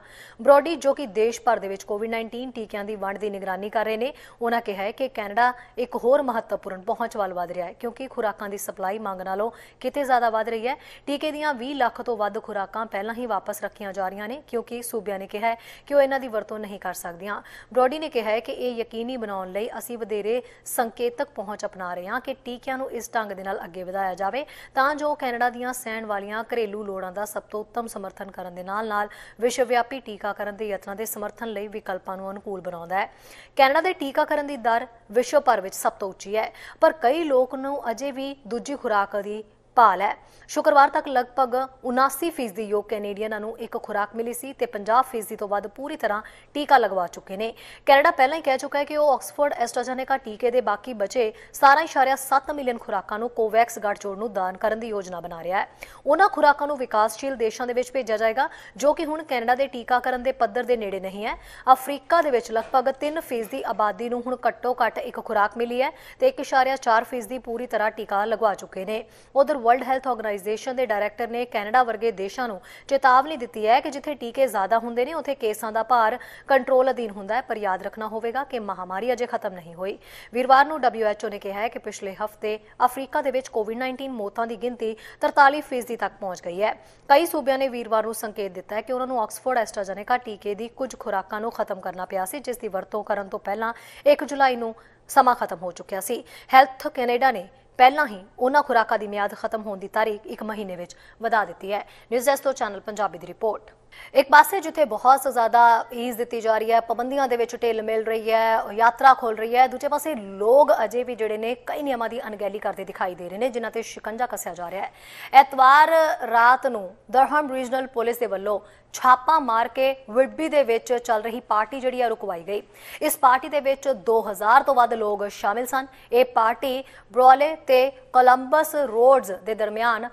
ਬ੍ਰੌਡੀ ਜੋ ਕਿ ਦੇਸ਼ ਭਰ ਦੇ ਵਿੱਚ ਕੋਵਿਡ-19 ਟੀਕਿਆਂ ਦੀ ਵੰਡ ਦੀ ਨਿਗਰਾਨੀ ਕਰ ਰਹੇ ਨੇ ਉਹਨਾਂ ਕਿਹਾ ਹੈ ਕਿ ਕੈਨੇਡਾ ਇੱਕ ਹੋਰ ਮਹੱਤਵਪੂਰਨ ਪਹੁੰਚ ਵੱਲ ਵਧ ਰਿਹਾ ਹੈ ਕਿਉਂਕਿ ਖੁਰਾਕਾਂ ਦੀ ਸਪਲਾਈ ਮੰਗ ਨਾਲੋਂ ਕਿਤੇ ਜ਼ਿਆਦਾ ਵਧ ਰਹੀ ਹੈ ਟੀਕੇ ਦੀਆਂ 20 ਲੱਖ ਤੋਂ ਵੱਧ ਖੁਰਾਕਾਂ ਪਹਿਲਾਂ ਹੀ ਵਾਪਸ ਰੱਖੀਆਂ ਜਾ ਰਹੀਆਂ ਨੇ ਕਿਉਂਕਿ ਸੂਬਿਆਂ ਨੇ ਕਿਹਾ ਹੈ ਕਿ ਉਹ ਇਹਨਾਂ ਦੀ ਵਰਤੋਂ ਨਹੀਂ ਕਰ ਸਕਦੀਆਂ ਬ੍ਰੋਡੀ ਨੇ ਕਿਹਾ ਹੈ ਕਿ ਇਹ ਯਕੀਨੀ ਬਣਾਉਣ ਲਈ ਅਸੀਂ ਵਧੇਰੇ ਸੰਕੇਤਕ ਪਹੁੰਚ ਅਪਣਾ ਰਹੇ ਹਾਂ ਕਿ ਟੀਕਿਆਂ ਨੂੰ ਇਸ ਢੰਗ ਦੇ ਨਾਲ ਅੱਗੇ ਵਧਾਇਆ ਜਾਵੇ ਤਾਂ ਜੋ ਕੈਨੇਡਾ ਦੀਆਂ ਸਹਿਣ ਵਾਲੀਆਂ ਘਰੇਲੂ ਲੋੜਾਂ ਦਾ ਸਭ ਤੋਂ ਉੱਤਮ ਸਮਰਥਨ ਕਰਨ ਦੇ ਨਾਲ ਨਾਲ ਵਿਸ਼ਵਵਿਆਪੀ ਟੀਕਾਕਰਨ ਦੇ ਯਤਨਾਂ ਦੇ ਸਮਰਥਨ ਲਈ ਵਿਕਲਪਾਂ ਨੂੰ ਅਨੁਕੂਲ ਅਨੁਕੂਲ ਬਣਾਉਂਦਾ ਹੈ ਕੈਨੇਡਾ ਦੇ ਟੀਕਾਕਰਨ ਦੀ ਦਰ ਵਿਸ਼ਵ ਭਰ ਵਿੱਚ ਸਭ ਤੋਂ ਉੱਚੀ ਹੈ ਪਰ ਕਈ ਲੋਕ ਨੂੰ ਅਜੇ ਵੀ ਦੂਜੀ ਖੁਰਾਕ ਦੀ ਭਾਲ ਹੈ ਸ਼ੁੱਕਰਵਾਰ ਤੱਕ ਲਗਭਗ 79% ਯੋਗ ਕੈਨੇਡੀਅਨਾਂ ਨੂੰ ਇੱਕ ਖੁਰਾਕ ਮਿਲੀ ਸੀ ਤੇ 50% ਤੋਂ ਵੱਧ ਪੂਰੀ ਤਰ੍ਹਾਂ ਟੀਕਾ ਲਗਵਾ ਚੁੱਕੇ ਨੇ ਕੈਨੇਡਾ ਪਹਿਲਾਂ ਹੀ ਕਹਿ ਚੁੱਕਾ ਹੈ ਕਿ ਉਹ ਆਕਸਫੋਰਡ ਐਸਟ੍ਰਾਜੈਨੇਕਾ ਟੀਕੇ ਦੇ ਬਾਕੀ ਬਚੇ 17.7 ਮਿਲੀਅਨ ਖੁਰਾਕਾਂ ਨੂੰ ਕੋਵੈਕਸ ਗੱਠਜੋੜ ਨੂੰ ਦਾਨ ਕਰਨ ਦੀ ਯੋਜਨਾ ਬਣਾ ਰਿਹਾ ਹੈ ਉਹਨਾਂ ਖੁਰਾਕਾਂ ਨੂੰ ਵਿਕਾਸਸ਼ੀਲ ਦੇਸ਼ਾਂ ਦੇ ਵਿੱਚ ਭੇਜਿਆ ਜਾਏਗਾ ਜੋ ਕਿ ਹੁਣ ਕੈਨੇਡਾ ਦੇ ਟੀਕਾਕਰਨ ਦੇ ਪੱਧਰ ਦੇ ਨੇੜੇ ਨਹੀਂ ਹੈ ਅਫਰੀਕਾ ਦੇ ਵਿੱਚ ਲਗਭਗ 3% ਦੀ ਆਬਾਦੀ ਨੂੰ ਹੁਣ ਘੱਟੋ ਘੱਟ ਇੱਕ ਖੁਰਾਕ ਮਿਲੀ ਹੈ ਤੇ 1.4% ਦੀ ਪੂਰੀ ਤਰ੍ਹਾਂ ਟੀਕਾ ਲਗਵਾ ਚੁੱਕੇ ਨੇ ਉਧਰ ਵਰਲਡ ਹੈਲਥ ਆਰਗੇਨਾਈਜੇਸ਼ਨ ਦੇ ਡਾਇਰੈਕਟਰ ਨੇ ਕੈਨੇਡਾ ਵਰਗੇ ਦੇਸ਼ਾਂ ਨੂੰ ਚੇਤਾਵਨੀ ਦਿੱਤੀ ਹੈ ਕਿ ਜਿੱਥੇ ਟੀਕੇ ਜ਼ਿਆਦਾ ਹੁੰਦੇ ਨੇ ਉੱਥੇ ਕੇਸਾਂ ਦਾ ਭਾਰ ਕੰਟਰੋਲ ਅਧੀਨ ਹੁੰਦਾ ਹੈ ਪਰ ਯਾਦ ਰੱਖਣਾ ਹੋਵੇਗਾ ਕਿ ਮਹਾਮਾਰੀ ਅਜੇ ਖਤਮ ਨਹੀਂ ਹੋਈ ਵੀਰਵਾਰ ਨੂੰ WHO ਨੇ ਕਿਹਾ ਹੈ ਕਿ ਪਿਛਲੇ ਹਫ਼ਤੇ ਅਫਰੀਕਾ ਦੇ ਵਿੱਚ ਕੋਵਿਡ-19 ਮੌਤਾਂ ਦੀ ਗਿਣਤੀ 43% ਤੱਕ ਪਹੁੰਚ ਗਈ ਹੈ ਕਈ ਸੂਬਿਆਂ ਨੇ ਵੀਰਵਾਰ ਨੂੰ ਸੰਕੇਤ ਦਿੱਤਾ ਹੈ ਕਿ ਉਹਨਾਂ ਨੂੰ ਆਕਸਫੋਰਡ ਐਸਟਰਾਜੈਨੇਕਾ ਟੀਕੇ ਦੀ ਕੁਝ ਖੁਰਾਕਾਂ ਨੂੰ ਖਤਮ ਕਰਨਾ ਪਿਆ ਸੀ ਜਿਸ ਦੀ ਵਰਤੋਂ ਕਰਨ ਤੋਂ ਪਹਿਲਾਂ 1 ਜੁਲਾਈ ਨੂੰ ਸਮਾਂ ਖਤਮ ਹੋ ਚੁੱਕਿਆ ਸੀ ਹੈਲਥ ਕੈਨੇਡਾ ਨੇ ਪਹਿਲਾਂ ਹੀ ਉਹਨਾਂ ਖੁਰਾਕਾਂ ਦੀ ਮਿਆਦ ਖਤਮ ਹੋਣ ਦੀ ਤਾਰੀਖ 1 ਮਹੀਨੇ ਵਿੱਚ ਵਧਾ ਦਿੱਤੀ ਹੈ ਨਿਊਜ਼ ਡੈਸਕ ਤੋਂ ਚੈਨਲ ਪੰਜਾਬੀ ਦੀ ਰਿਪੋਰਟ ਇੱਕ ਪਾਸੇ ਜਿੱਥੇ ਬਹੁਤ ਜ਼ਿਆਦਾ ਈਜ਼ ਦਿੱਤੀ ਜਾ ਰਹੀ ਹੈ ਪਾਬੰਦੀਆਂ ਦੇ ਵਿੱਚ ਢਿੱਲ ਮਿਲ ਰਹੀ ਹੈ ਯਾਤਰਾ ਖੋਲ ਰਹੀ ਹੈ ਦੂਜੇ ਪਾਸੇ ਲੋਕ ਅਜੇ ਵੀ ਜਿਹੜੇ ਨੇ ਕਈ ਨਿਯਮਾਂ ਦੀ ਅਣਗਹਿਲੀ ਕਰਦੇ ਦਿਖਾਈ ਦੇ ਰਹੇ ਨੇ ਜਿਨ੍ਹਾਂ ਤੇ ਸ਼ਿਕੰਜਾ ਕੱਸਿਆ ਜਾ ਰਿਹਾ ਹੈ ਐਤਵਾਰ ਰਾਤ ਨੂੰ ਦਰਹਮ ਰੀਜਨਲ ਪੁਲਿਸ ਦੇ ਵੱਲੋਂ ਛਾਪਾ ਮਾਰ ਕੇ ਵਿਡਬੀ ਦੇ ਵਿੱਚ ਚੱਲ ਰਹੀ ਪਾਰਟੀ ਜਿਹੜੀ ਹੈ ਰੁਕਵਾਈ ਗਈ ਇਸ ਪਾਰਟੀ ਦੇ ਵਿੱਚ 2000 ਤੋਂ ਵੱਧ ਲੋਕ ਸ਼ਾਮਿਲ ਸਨ ਇਹ ਪਾਰਟੀ ਬਰੋਲੇ ਤੇ ਕੋਲੰਬਸ ਰੋਡਸ ਦੇ ਦਰਮਿਆਨ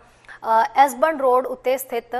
ਐਸਬਨ ਰੋਡ ਉੱਤੇ ਸਥਿਤ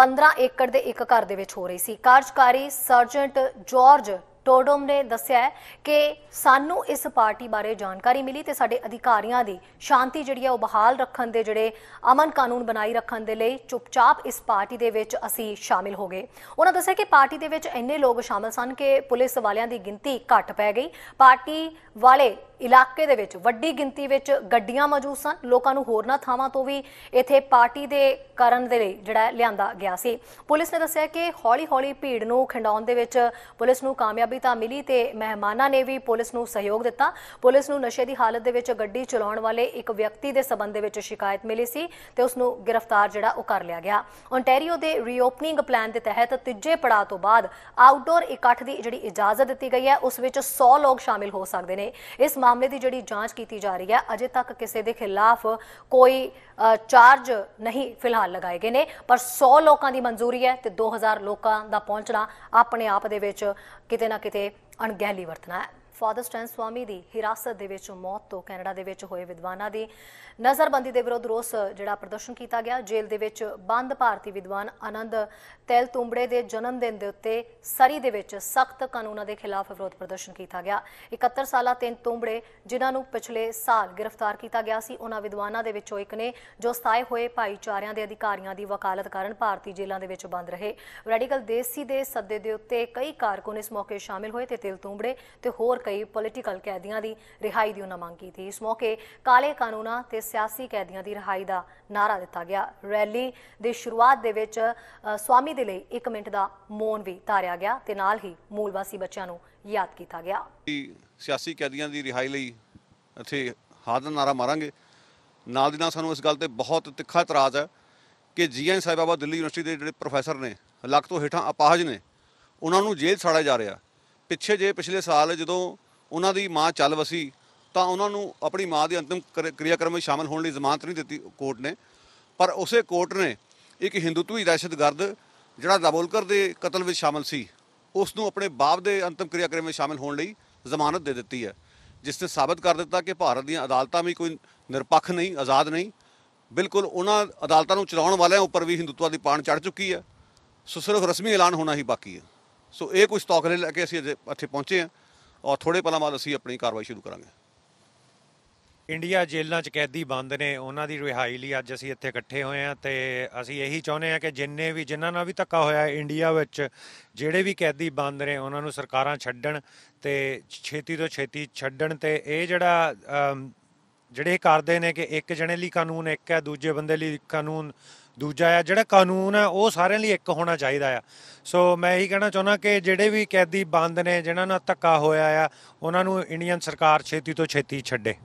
15 ਏਕੜ ਦੇ ਇੱਕ ਘਰ ਦੇ ਵਿੱਚ ਹੋ ਰਹੀ ਸੀ ਕਾਰਜਕਾਰੀ ਸਰਜੈਂਟ ਜਾਰਜ ਟੋਡਮ ਨੇ ਦੱਸਿਆ ਕਿ ਸਾਨੂੰ ਇਸ ਪਾਰਟੀ ਬਾਰੇ ਜਾਣਕਾਰੀ ਮਿਲੀ ਤੇ ਸਾਡੇ ਅਧਿਕਾਰੀਆਂ ਦੀ ਸ਼ਾਂਤੀ ਜਿਹੜੀ ਹੈ ਉਹ ਬਹਾਲ ਰੱਖਣ ਦੇ ਜਿਹੜੇ ਅਮਨ ਕਾਨੂੰਨ ਬਣਾਈ ਰੱਖਣ ਦੇ ਲਈ ਚੁੱਪਚਾਪ ਇਸ ਪਾਰਟੀ ਦੇ ਵਿੱਚ ਅਸੀਂ ਸ਼ਾਮਿਲ ਹੋ ਗਏ ਉਹਨਾਂ ਦੱਸਿਆ ਕਿ ਪਾਰਟੀ ਦੇ ਵਿੱਚ ਇੰਨੇ ਲੋਕ ਸ਼ਾਮਿਲ ਸਨ ਕਿ ਪੁਲਿਸ ਵਾਲਿਆਂ ਦੀ ਗਿਣਤੀ ਘੱਟ ਪੈ ਗਈ ਪਾਰਟੀ ਵਾਲੇ ਇਲਾਕੇ ਦੇ ਵਿੱਚ ਵੱਡੀ ਗਿਣਤੀ ਵਿੱਚ ਗੱਡੀਆਂ ਮੌਜੂਦ ਸਨ ਲੋਕਾਂ ਨੂੰ ਹੋਰਨਾਂ ਥਾਵਾਂ ਤੋਂ ਵੀ ਇੱਥੇ ਪਾਰਟੀ ਦੇ ਕਰਨ ਦੇ ਲਈ ਜਿਹੜਾ ਲਿਆਂਦਾ ਗਿਆ ਸੀ ਪੁਲਿਸ ਨੇ ਦੱਸਿਆ ਕਿ ਹੌਲੀ-ਹੌਲੀ ਭੀੜ ਨੂੰ ਖੰਡਾਉਣ ਦੇ ਵਿੱਚ ਪੁਲਿਸ ਨੂੰ ਕਾਮਯਾਬੀ ਤਾਂ ਮਿਲੀ ਤੇ ਮਹਿਮਾਨਾਂ ਨੇ ਵੀ ਪੁਲਿਸ ਨੂੰ ਸਹਿਯੋਗ ਦਿੱਤਾ ਪੁਲਿਸ ਨੂੰ ਨਸ਼ੇ ਦੀ ਹਾਲਤ ਦੇ ਵਿੱਚ ਗੱਡੀ ਚਲਾਉਣ ਵਾਲੇ ਇੱਕ ਵਿਅਕਤੀ ਦੇ ਸਬੰਧ ਦੇ ਵਿੱਚ ਸ਼ਿਕਾਇਤ ਮਿਲੀ ਸੀ ਤੇ ਉਸ ਨੂੰ ਗ੍ਰਿਫਤਾਰ ਜਿਹੜਾ ਉਹ ਕਰ ਲਿਆ ਗਿਆ ਓਨਟਾਰੀਓ ਦੇ ਰੀਓਪਨਿੰਗ ਪਲਾਨ ਦੇ ਤਹਿਤ ਤੀਜੇ ਪੜਾਅ ਤੋਂ ਬਾਅਦ ਆਊਟਡੋਰ ਇਕੱਠ ਦੀ ਜਿਹੜੀ ਇਜਾਜ਼ਤ ਦਿੱਤੀ ਗਈ ਹੈ ਉਸ ਵਿੱਚ 100 ਲੋਕ ਸ਼ਾਮਿਲ ਹੋ ਸਕਦੇ ਨੇ ਇਸ ਮਾਮਲੇ ਦੀ ਜਿਹੜੀ ਜਾਂਚ ਕੀਤੀ ਜਾ ਰਹੀ ਹੈ ਅਜੇ ਤੱਕ ਕਿਸੇ ਦੇ ਖਿਲਾਫ ਕੋਈ ਚਾਰਜ ਨਹੀਂ ਫਿਲਹਾਲ ਲਗਾਏ ਗਏ ਨੇ ਪਰ 100 ਲੋਕਾਂ ਦੀ ਮਨਜ਼ੂਰੀ ਹੈ ਤੇ 2000 ਲੋਕਾਂ ਦਾ ਪਹੁੰਚਣਾ ਆਪਣੇ ਆਪ ਦੇ ਵਿੱਚ ਕਿਤੇ ਨਾ ਕਿਤੇ ਅਣਗਹਿਲੀ ਵਰਤਣਾ ਹੈ ਫਾਦਰ ਸਟੈਨ ਸਵਾਮੀ ਦੀ ਹਿਰਾਸਤ ਦੇ ਵਿੱਚ ਮੌਤ ਤੋਂ ਕੈਨੇਡਾ ਦੇ ਵਿੱਚ ਹੋਏ ਵਿਦਵਾਨਾਂ ਦੀ ਨਜ਼ਰਬੰਦੀ ਦੇ ਵਿਰੋਧ ਰੋਸ ਜਿਹੜਾ ਪ੍ਰਦਰਸ਼ਨ ਕੀਤਾ ਗਿਆ ਜੇਲ੍ਹ ਦੇ ਵਿੱਚ ਬੰਦ ਭਾਰਤੀ ਵਿਦਵਾਨ ਆਨੰਦ ਤੈਲ ਤੁੰਬੜੇ ਦੇ ਜਨਮ ਦਿਨ ਦੇ ਉੱਤੇ ਸਰੀ ਦੇ ਵਿੱਚ ਸਖਤ ਕਾਨੂੰਨਾਂ ਦੇ ਖਿਲਾਫ ਵਿਰੋਧ ਪ੍ਰਦਰਸ਼ਨ ਕੀਤਾ ਗਿਆ 71 ਸਾਲਾ ਤਿੰਨ ਤੁੰਬੜੇ ਜਿਨ੍ਹਾਂ ਨੂੰ ਪਿਛਲੇ ਸਾਲ ਗ੍ਰਿਫਤਾਰ ਕੀਤਾ ਗਿਆ ਸੀ ਉਹਨਾਂ ਵਿਦਵਾਨਾਂ ਦੇ ਵਿੱਚੋਂ ਇੱਕ ਨੇ ਜੋ ਸਤਾਏ ਹੋਏ ਭਾਈਚਾਰਿਆਂ ਦੇ ਅਧਿਕਾਰੀਆਂ ਦੀ ਵਕਾਲਤ ਕਰਨ ਭਾਰਤੀ ਜੇਲ੍ਹਾਂ ਦੇ ਵਿੱਚ ਬੰਦ ਰਹੇ ਰੈਡੀਕਲ ਦੇਸੀ ਦੇ ਸੱਦੇ ਦੇ ਉੱਤੇ ਕਈ ਕਾਰਕੁਨ ਇਸ ਮੌਕੇ ਸ਼ਾਮਿਲ ਹੋਏ ਤੇ ਤਿਲ ਤੁੰਬੜੇ ਤੇ ਹੋਰ ਕਈ ਪੋਲੀਟੀਕਲ ਕੈਦੀਆਂ ਦੀ ਰਿਹਾਈ ਦੀ ਉਹਨਾਂ ਮੰਗ ਕੀਤੀ ਇਸ ਮੌਕੇ ਕਾਲੇ ਕਾਨੂੰਨਾਂ ਤੇ ਸਿਆਸੀ ਕੈਦੀਆਂ ਦੀ ਰਿਹਾਈ ਦਾ ਨਾਰਾ ਦਿੱਤਾ ਗਿਆ ਰੈਲੀ ਦੇ ਸ਼ੁਰੂਆਤ ਦੇ ਵਿੱਚ ਸਵਾਮੀ ਦੇ ਲਈ 1 ਮਿੰਟ ਦਾ ਮੌਨ ਵੀ ਧਾਰਿਆ ਗਿਆ ਤੇ ਨਾਲ ਹੀ ਮੂਲ ਵਾਸੀ ਬੱਚਿਆਂ ਨੂੰ ਯਾਦ ਕੀਤਾ ਗਿਆ ਸਿਆਸੀ ਕੈਦੀਆਂ ਦੀ ਰਿਹਾਈ ਲਈ ਇੱਥੇ ਹਾਜ਼ਰ ਨਾਰਾ ਮਾਰਾਂਗੇ ਨਾਲ ਦੀ ਨਾਲ ਸਾਨੂੰ ਇਸ ਗੱਲ ਤੇ ਬਹੁਤ ਤਿੱਖਾ ਇਤਰਾਜ਼ ਹੈ ਕਿ ਜੀਐਨ ਸਾਹਿਬਾਬਾ ਦਿੱਲੀ ਯੂਨੀਵਰਸਿਟੀ ਦੇ ਜਿਹੜੇ ਪ੍ਰੋਫੈਸਰ ਨੇ ਲੱਖ ਤੋਂ ਹੇਠਾਂ ਅਪਾਹਜ ਨੇ ਉਹਨਾਂ ਨੂੰ ਜੇਲ੍ਹ ਸਾੜਿਆ ਜਾ ਰਿਹਾ ਪਿੱਛੇ ਜੇ ਪਿਛਲੇ ਸਾਲ ਜਦੋਂ ਉਹਨਾਂ ਦੀ ਮਾਂ ਚੱਲ ਵਸੀ ਤਾਂ ਉਹਨਾਂ ਨੂੰ ਆਪਣੀ ਮਾਂ ਦੇ ਅੰਤਮ ਕਿਰਿਆਕਰਮ ਵਿੱਚ ਸ਼ਾਮਲ ਹੋਣ ਲਈ ਜ਼ਮਾਨਤ ਨਹੀਂ ਦਿੱਤੀ ਕੋਰਟ ਨੇ ਪਰ ਉਸੇ ਕੋਰਟ ਨੇ ਇੱਕ ਹਿੰਦੂਤਵੀ ਦਹਿਸ਼ਤਗਰਦ ਜਿਹੜਾ ਦਾਬੋਲਕਰ ਦੇ ਕਤਲ ਵਿੱਚ ਸ਼ਾਮਲ ਸੀ ਉਸ ਨੂੰ ਆਪਣੇ ਬਾਪ ਦੇ ਅੰਤਮ ਕਿਰਿਆਕਰਮ ਵਿੱਚ ਸ਼ਾਮਲ ਹੋਣ ਲਈ ਜ਼ਮਾਨਤ ਦੇ ਦਿੱਤੀ ਹੈ ਜਿਸ ਨੇ ਸਾਬਤ ਕਰ ਦਿੱਤਾ ਕਿ ਭਾਰਤ ਦੀਆਂ ਅਦਾਲਤਾਂ ਵੀ ਕੋਈ ਨਿਰਪੱਖ ਨਹੀਂ ਆਜ਼ਾਦ ਨਹੀਂ ਬਿਲਕੁਲ ਉਹਨਾਂ ਅਦਾਲਤਾਂ ਨੂੰ ਚਲਾਉਣ ਵਾਲਿਆਂ ਉੱਪਰ ਵੀ ਹਿੰਦੂਤਵਾ ਦੀ ਪਾਣ ਚੜ ਚੁੱਕੀ ਹੈ ਸੋ ਸਿਰਫ ਰਸਮੀ ਐਲਾਨ ਹੋਣਾ ਹੀ ਬਾਕੀ ਹੈ ਸੋ ਇਹ ਕੋਈ ਸਟਾਕ ਲੈ ਕੇ ਅਸੀਂ ਇੱਥੇ ਪਹੁੰਚੇ ਆ ਔਰ ਥੋੜੇ ਪਲਾਂ ਬਾਅਦ ਅਸੀਂ ਆਪਣੀ ਕਾਰਵਾਈ ਸ਼ੁਰੂ ਕਰਾਂਗੇ ਇੰਡੀਆ ਜੇਲ੍ਹਾਂ 'ਚ ਕੈਦੀ ਬੰਦ ਨੇ ਉਹਨਾਂ ਦੀ ਰਿਹਾਈ ਲਈ ਅੱਜ ਅਸੀਂ ਇੱਥੇ ਇਕੱਠੇ ਹੋਏ ਆ ਤੇ ਅਸੀਂ ਇਹੀ ਚਾਹੁੰਦੇ ਆ ਕਿ ਜਿੰਨੇ ਵੀ ਜਿਨ੍ਹਾਂ ਨਾਲ ਵੀ ਧੱਕਾ ਹੋਇਆ ਇੰਡੀਆ ਵਿੱਚ ਜਿਹੜੇ ਵੀ ਕੈਦੀ ਬੰਦ ਨੇ ਉਹਨਾਂ ਨੂੰ ਸਰਕਾਰਾਂ ਛੱਡਣ ਤੇ ਛੇਤੀ ਤੋਂ ਛੇਤੀ ਛੱਡਣ ਤੇ ਇਹ ਜਿਹੜਾ ਜਿਹੜੇ ਕਰਦੇ ਨੇ ਕਿ ਇੱਕ ਜਣੇ ਲਈ ਕਾਨੂੰਨ ਇੱਕ ਹੈ ਦੂਜੇ ਬੰਦੇ ਲਈ ਕਾਨੂੰਨ ਦੂਜਾ ਆ ਜਿਹੜਾ ਕਾਨੂੰਨ ਆ ਉਹ ਸਾਰਿਆਂ ਲਈ ਇੱਕ ਹੋਣਾ ਚਾਹੀਦਾ ਆ ਸੋ ਮੈਂ ਇਹੀ ਕਹਿਣਾ ਚਾਹੁੰਦਾ ਕਿ ਜਿਹੜੇ ਵੀ ਕੈਦੀ ਬੰਦ ਨੇ ਜਿਨ੍ਹਾਂ ਨਾਲ ਧੱਕਾ ਹੋਇਆ ਆ ਉਹਨਾਂ ਨੂੰ ਇੰਡੀਅਨ ਸਰਕਾਰ ਛੇਤੀ ਤੋਂ ਛੇਤੀ ਛੱਡੇ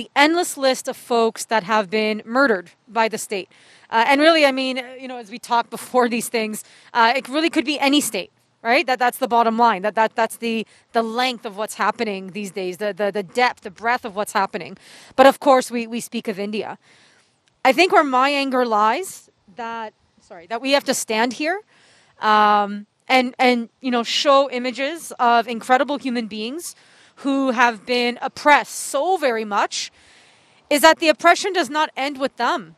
the endless list of folks that have been murdered by the state. Uh, and really, I mean, you know, as we talked before these things, uh, it really could be any state. Right, that that's the bottom line. That that that's the the length of what's happening these days. The the the depth, the breadth of what's happening. But of course, we we speak of India. I think where my anger lies that sorry that we have to stand here um, and and you know show images of incredible human beings who have been oppressed so very much is that the oppression does not end with them.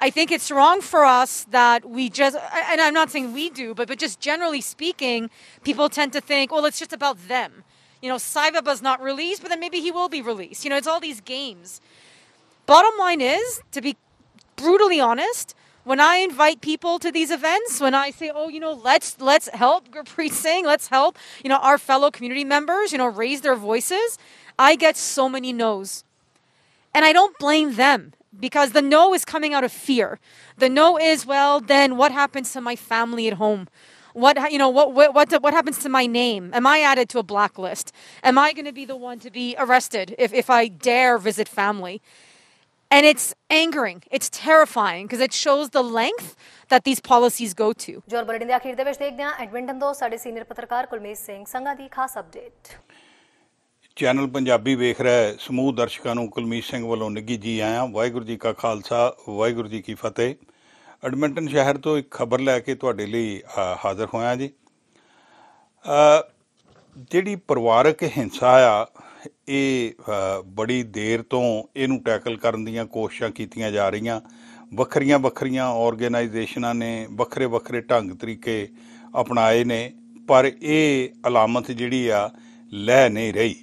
I think it's wrong for us that we just, and I'm not saying we do, but, but just generally speaking, people tend to think, well, it's just about them. You know, Saibaba's not released, but then maybe he will be released. You know, it's all these games. Bottom line is, to be brutally honest, when I invite people to these events, when I say, "Oh, you know, let's let's help Gurpreet Singh, let's help you know our fellow community members, you know, raise their voices," I get so many no's, and I don't blame them because the no is coming out of fear. The no is, well, then what happens to my family at home? What you know? What what what, what happens to my name? Am I added to a blacklist? Am I going to be the one to be arrested if if I dare visit family? And it's angering. It's terrifying because it shows the length that these policies go to. ਜੋਰ bulletin ਦੇ ਅਖੀਰ ਦੇ ਵਿੱਚ ਦੇਖਦੇ ਹਾਂ Edmonton ਤੋਂ ਸਾਡੇ senior ਪੱਤਰਕਾਰ ਕੁਲਮੀਤ ਸਿੰਘ ਸੰਗਾ ਦੀ ਖਾਸ ਅਪਡੇਟ। ਚੈਨਲ ਪੰਜਾਬੀ ਵੇਖ ਰਿਹਾ ਹੈ ਸਮੂਹ ਦਰਸ਼ਕਾਂ ਨੂੰ ਕੁਲਮੀਤ ਸਿੰਘ ਵੱਲੋਂ ਨਿੱਗੀ ਜੀ ਆਇਆਂ ਵਾਹਿਗੁਰੂ ਜੀ ਕਾ ਖਾਲਸਾ ਵਾਹਿਗੁਰੂ ਜੀ ਕੀ ਫਤਿਹ ਐਡਮਿੰਟਨ ਸ਼ਹਿਰ ਤੋਂ ਇੱਕ ਖਬਰ ਲੈ ਕੇ ਤੁਹਾਡੇ ਲਈ ਹਾਜ਼ਰ ਹੋਇਆ ਜੀ ਜਿਹੜੀ ਪਰਿਵਾਰਕ ਹਿੰਸਾ ਆ ਇਹ ਬੜੀ ਦੇਰ ਤੋਂ ਇਹਨੂੰ ਟੈਕਲ ਕਰਨ ਦੀਆਂ ਕੋਸ਼ਿਸ਼ਾਂ ਕੀਤੀਆਂ ਜਾ ਰਹੀਆਂ ਵੱਖਰੀਆਂ ਵੱਖਰੀਆਂ ਆਰਗੇਨਾਈਜੇਸ਼ਨਾਂ ਨੇ ਵੱਖਰੇ ਵੱਖਰੇ ਢੰਗ ਤਰੀਕੇ ਅਪਣਾਏ ਨੇ ਪਰ ਇਹ ਅਲਾਮਤ ਜਿਹੜੀ ਆ ਲੈ ਨਹੀਂ ਰਹੀ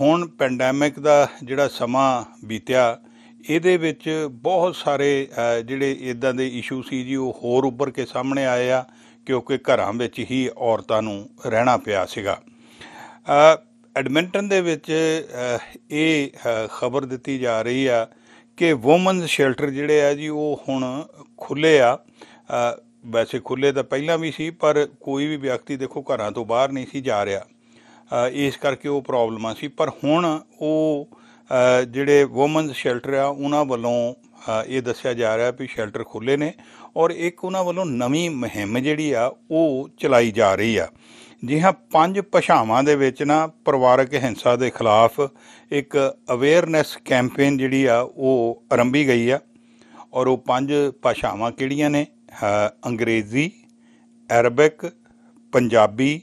ਹੁਣ ਪੈਂਡੈਮਿਕ ਦਾ ਜਿਹੜਾ ਸਮਾਂ ਬੀਤਿਆ ਇਹਦੇ ਵਿੱਚ ਬਹੁਤ ਸਾਰੇ ਜਿਹੜੇ ਇਦਾਂ ਦੇ ਇਸ਼ੂ ਸੀ ਜੀ ਉਹ ਹੋਰ ਉੱਪਰ ਕੇ ਸਾਹਮਣੇ ਆਏ ਆ ਕਿਉਂਕਿ ਘਰਾਂ ਵਿੱਚ ਹੀ ਔਰਤਾਂ ਨੂੰ ਰਹਿਣਾ ਪਿਆ ਸੀਗਾ ਐਡਮਿੰਟਨ ਦੇ ਵਿੱਚ ਇਹ ਖਬਰ ਦਿੱਤੀ ਜਾ ਰਹੀ ਆ ਕਿ ਔਮਨਸ ਸ਼ੈਲਟਰ ਜਿਹੜੇ ਆ ਜੀ ਉਹ ਹੁਣ ਖੁੱਲੇ ਆ ਵੈਸੇ ਖੁੱਲੇ ਤਾਂ ਪਹਿਲਾਂ ਵੀ ਸੀ ਪਰ ਕੋਈ ਵੀ ਵਿਅਕਤੀ ਦੇਖੋ ਘਰਾਂ ਤੋਂ ਬਾਹਰ ਨਹੀਂ ਸੀ ਜਾ ਰਿਹਾ ਇਸ ਕਰਕੇ ਉਹ ਪ੍ਰੋਬਲਮਾਂ ਸੀ ਪਰ ਹੁਣ ਉਹ ਜਿਹੜੇ ਔਮਨਸ ਸ਼ੈਲਟਰ ਆ ਉਹਨਾਂ ਵੱਲੋਂ ਇਹ ਦੱਸਿਆ ਜਾ ਰਿਹਾ ਵੀ ਸ਼ੈਲਟਰ ਖੁੱਲੇ ਨੇ ਔਰ ਇੱਕ ਉਹਨਾਂ ਵੱਲੋਂ ਨਵੀਂ ਮਹਿੰਮ ਜਿਹੜੀ ਆ ਉਹ ਚਲਾਈ ਜਾ ਰਹੀ ਆ ਜੀ ਹਾਂ ਪੰਜ ਭਾਸ਼ਾਵਾਂ ਦੇ ਵਿੱਚ ਨਾ ਪਰਿਵਾਰਕ ਹਿੰਸਾ ਦੇ ਖਿਲਾਫ ਇੱਕ ਅਵੇਅਰਨੈਸ ਕੈਂਪੇਨ ਜਿਹੜੀ ਆ ਉਹ ਆਰੰਭੀ ਗਈ ਆ ਔਰ ਉਹ ਪੰਜ ਭਾਸ਼ਾਵਾਂ ਕਿਹੜੀਆਂ ਨੇ ਅੰਗਰੇਜ਼ੀ ਅਰਬਿਕ ਪੰਜਾਬੀ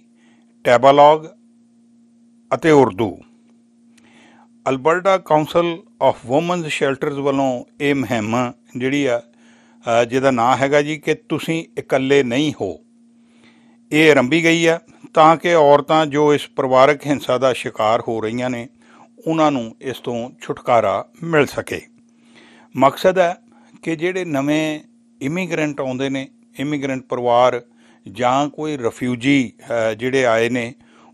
ਟੈਬਲੌਗ ਅਤੇ Urdu Alberta council of women's shelters ਵੱਲੋਂ ਇਹ ਮਹਿਮ ਜਿਹੜੀ ਆ ਜਿਹਦਾ ਨਾਂ ਹੈਗਾ ਜੀ ਕਿ ਤੁਸੀਂ ਇਕੱਲੇ ਨਹੀਂ ਹੋ ਇਹ ਆਰੰਭੀ ਗਈ ਆ ਤਾਂ ਕਿ ਔਰਤਾਂ ਜੋ ਇਸ ਪਰਿਵਾਰਕ ਹਿੰਸਾ ਦਾ ਸ਼ਿਕਾਰ ਹੋ ਰਹੀਆਂ ਨੇ ਉਹਨਾਂ ਨੂੰ ਇਸ ਤੋਂ ਛੁਟਕਾਰਾ ਮਿਲ ਸਕੇ ਮਕਸਦ ਹੈ ਕਿ ਜਿਹੜੇ ਨਵੇਂ ਇਮੀਗ੍ਰੈਂਟ ਆਉਂਦੇ ਨੇ ਇਮੀਗ੍ਰੈਂਟ ਪਰਿਵਾਰ ਜਾਂ ਕੋਈ ਰਿਫਿਊਜੀ ਜਿਹੜੇ ਆਏ ਨੇ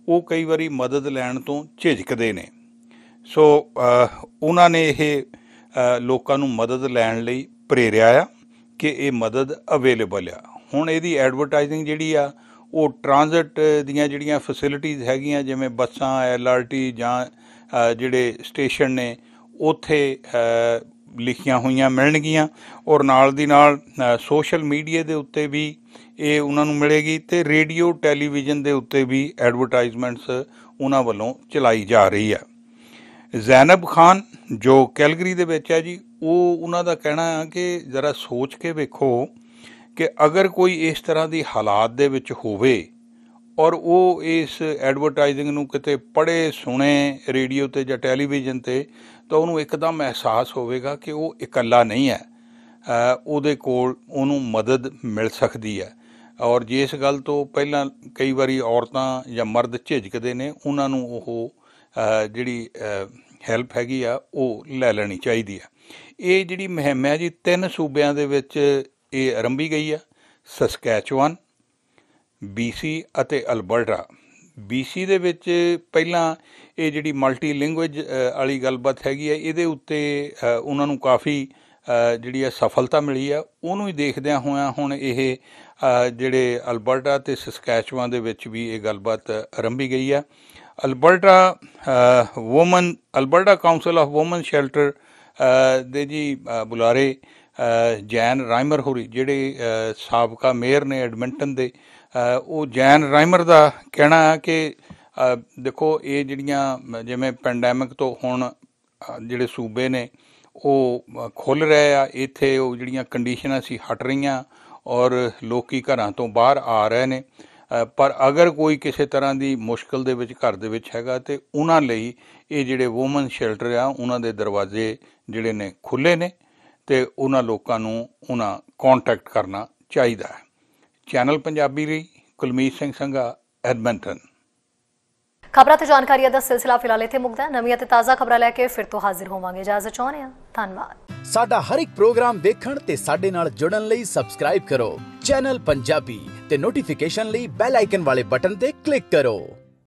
ਉਹ ਕਈ ਵਾਰੀ ਮਦਦ ਲੈਣ ਤੋਂ ਝਿਜਕਦੇ ਨੇ ਸੋ ਉਹਨਾਂ ਨੇ ਇਹ ਲੋਕਾਂ ਨੂੰ ਮਦਦ ਲੈਣ ਲਈ ਪ੍ਰੇਰਿਆ ਆ ਕਿ ਇਹ ਮਦਦ ਅਵੇਲੇਬਲ ਆ ਹੁਣ ਇਹਦੀ ਐਡਵਰਟਾਈਜ਼ਿੰਗ ਜਿਹੜੀ ਆ ਉਹ ਟ੍ਰਾਂਜ਼ਿਟ ਦੀਆਂ ਜਿਹੜੀਆਂ ਫੈਸਿਲਿਟੀਆਂ ਹੈਗੀਆਂ ਜਿਵੇਂ ਬੱਸਾਂ ਐਲਆਰਟੀ ਜਾਂ ਜਿਹੜੇ ਸਟੇਸ਼ਨ ਨੇ ਉਥੇ ਲਿਖੀਆਂ ਹੋਈਆਂ ਮਿਲਣਗੀਆਂ ਔਰ ਨਾਲ ਦੀ ਨਾਲ ਸੋਸ਼ਲ ਮੀਡੀਆ ਦੇ ਉੱਤੇ ਵੀ ਇਹ ਉਹਨਾਂ ਨੂੰ ਮਿਲੇਗੀ ਤੇ ਰੇਡੀਓ ਟੈਲੀਵਿਜ਼ਨ ਦੇ ਉੱਤੇ ਵੀ ਐਡਵਰਟਾਈਜ਼ਮੈਂਟਸ ਉਹਨਾਂ ਵੱਲੋਂ ਚਲਾਈ ਜਾ ਰਹੀ ਹੈ ਜ਼ੈਨਬ ਖਾਨ ਜੋ ਕੈਲਗਰੀ ਦੇ ਵਿੱਚ ਹੈ ਜੀ ਉਹ ਉਹਨਾਂ ਦਾ ਕਹਿਣਾ ਹੈ ਕਿ ਜ਼ਰਾ ਸੋਚ ਕੇ ਵੇਖੋ ਕਿ ਅਗਰ ਕੋਈ ਇਸ ਤਰ੍ਹਾਂ ਦੀ ਹਾਲਾਤ ਦੇ ਵਿੱਚ ਹੋਵੇ ਔਰ ਉਹ ਇਸ ਐਡਵਰਟਾਈਜ਼ਿੰਗ ਨੂੰ ਕਿਤੇ ਪੜ੍ਹੇ ਸੁਣੇ ਰੇਡੀਓ ਤੇ ਜਾਂ ਟੈਲੀਵਿਜ਼ਨ ਤੇ ਤਾਂ ਉਹਨੂੰ ਇੱਕਦਮ ਅਹਿਸਾਸ ਹੋਵੇਗਾ ਕਿ ਉਹ ਇਕੱਲਾ ਨਹੀਂ ਹੈ ਉਹਦੇ ਕੋਲ ਉਹਨੂੰ ਮਦਦ ਮਿਲ ਸਕਦੀ ਹੈ ਔਰ ਜੇ ਇਸ ਗੱਲ ਤੋਂ ਪਹਿਲਾਂ ਕਈ ਵਾਰੀ ਔਰਤਾਂ ਜਾਂ ਮਰਦ ਝਿਜਕਦੇ ਨੇ ਉਹਨਾਂ ਨੂੰ ਉਹ ਜਿਹੜੀ ਹੈਲਪ ਹੈਗੀ ਆ ਉਹ ਲੈ ਲੈਣੀ ਚਾਹੀਦੀ ਆ ਇਹ ਜਿਹੜੀ ਮਹਿੰਮ ਹੈ ਜੀ ਤਿੰਨ ਸੂਬਿਆਂ ਦੇ ਵਿੱਚ ਇਹ ਆਰੰਭੀ ਗਈ ਹੈ ਸਸਕੈਚੁਆਨ BC ਅਤੇ ਅਲਬਰਟਾ BC ਦੇ ਵਿੱਚ ਪਹਿਲਾਂ ਇਹ ਜਿਹੜੀ ਮਲਟੀ ਲੈਂਗੁਏਜ ਵਾਲੀ ਗੱਲਬਾਤ ਹੈਗੀ ਹੈ ਇਹਦੇ ਉੱਤੇ ਉਹਨਾਂ ਨੂੰ ਕਾਫੀ ਜਿਹੜੀ ਹੈ ਸਫਲਤਾ ਮਿਲੀ ਹੈ ਉਹਨੂੰ ਹੀ ਦੇਖਦਿਆਂ ਹੋਇਆਂ ਹੁਣ ਇਹ ਜਿਹੜੇ ਅਲਬਰਟਾ ਤੇ ਸਸਕੈਚੁਆਨ ਦੇ ਵਿੱਚ ਵੀ ਇਹ ਗੱਲਬਾਤ ਆਰੰਭੀ ਗਈ ਹੈ Alberta women Alberta council of women shelter ਦੇ ਜੀ ਬੁਲਾਰੇ ਜੈਨ ਰਾਈਮਰ ਹੋਰੀ ਜਿਹੜੇ ਸਾਬਕਾ ਮੇਅਰ ਨੇ ਐਡਮਿੰਟਨ ਦੇ ਉਹ ਜੈਨ ਰਾਈਮਰ ਦਾ ਕਹਿਣਾ ਹੈ ਕਿ ਦੇਖੋ ਇਹ ਜਿਹੜੀਆਂ ਜਿਵੇਂ ਪੈਂਡੈਮਿਕ ਤੋਂ ਹੁਣ ਜਿਹੜੇ ਸੂਬੇ ਨੇ ਉਹ ਖੁੱਲ ਰਹੇ ਆ ਇੱਥੇ ਉਹ ਜਿਹੜੀਆਂ ਕੰਡੀਸ਼ਨਾਂ ਸੀ ਹਟ ਰਹੀਆਂ ਔਰ ਲੋਕੀ ਘਰਾਂ ਤੋਂ ਬਾਹਰ ਆ ਰਹੇ ਨੇ ਪਰ ਅਗਰ ਕੋਈ ਕਿਸੇ ਤਰ੍ਹਾਂ ਦੀ ਮੁਸ਼ਕਲ ਦੇ ਵਿੱਚ ਘਰ ਦੇ ਵਿੱਚ ਹੈਗਾ ਤੇ ਉਹਨਾਂ ਲਈ ਇਹ ਜਿਹੜੇ ਔਮਨ ਸ਼ੈਲਟਰ ਆ ਉਹਨਾਂ ਦੇ ਦਰਵਾਜ਼ੇ ਜਿਹੜੇ ਨੇ ਖੁੱਲੇ ਨੇ ਤੇ ਉਹਨਾਂ ਲੋਕਾਂ ਨੂੰ ਉਹਨਾਂ ਕੰਟੈਕਟ ਕਰਨਾ ਚਾਹੀਦਾ ਹੈ ਚੈਨਲ ਪੰਜਾਬੀ ਲਈ ਕੁਲਮੀਤ ਸਿੰਘ ਸੰਘਾ ਐਡਮੰਟਨ ਖਬਰਾਂ ਤੇ ਜਾਣਕਾਰੀਆਂ ਦਾ ਸਿਲਸਿਲਾ ਫਿਲਹਾਲ ਇੱਥੇ ਮੁਕਦਾ ਨਵੀਆਂ ਤੇ ਤਾਜ਼ਾ ਖਬਰਾਂ ਲੈ ਕੇ ਫਿਰ ਤੋਂ ਹਾਜ਼ਰ ਹੋਵਾਂਗੇ ਇਜਾਜ਼ਤ ਚਾਹੁੰਦੇ ਹਾਂ ਧੰਨਵਾਦ ਸਾਡਾ ਹਰ ਇੱਕ ਪ੍ਰੋਗਰਾਮ ਦੇਖਣ ਤੇ ਸਾਡੇ ਨਾਲ ਜੁੜਨ ਲਈ ਸਬਸਕ੍ਰਾਈਬ ਕਰੋ ਚੈਨਲ ਪੰਜਾਬੀ ਤੇ ਨੋਟੀਫਿਕੇਸ਼ਨ ਲਈ ਬੈਲ ਆਈਕਨ ਵਾਲੇ ਬਟਨ ਤੇ ਕਲਿੱਕ ਕਰੋ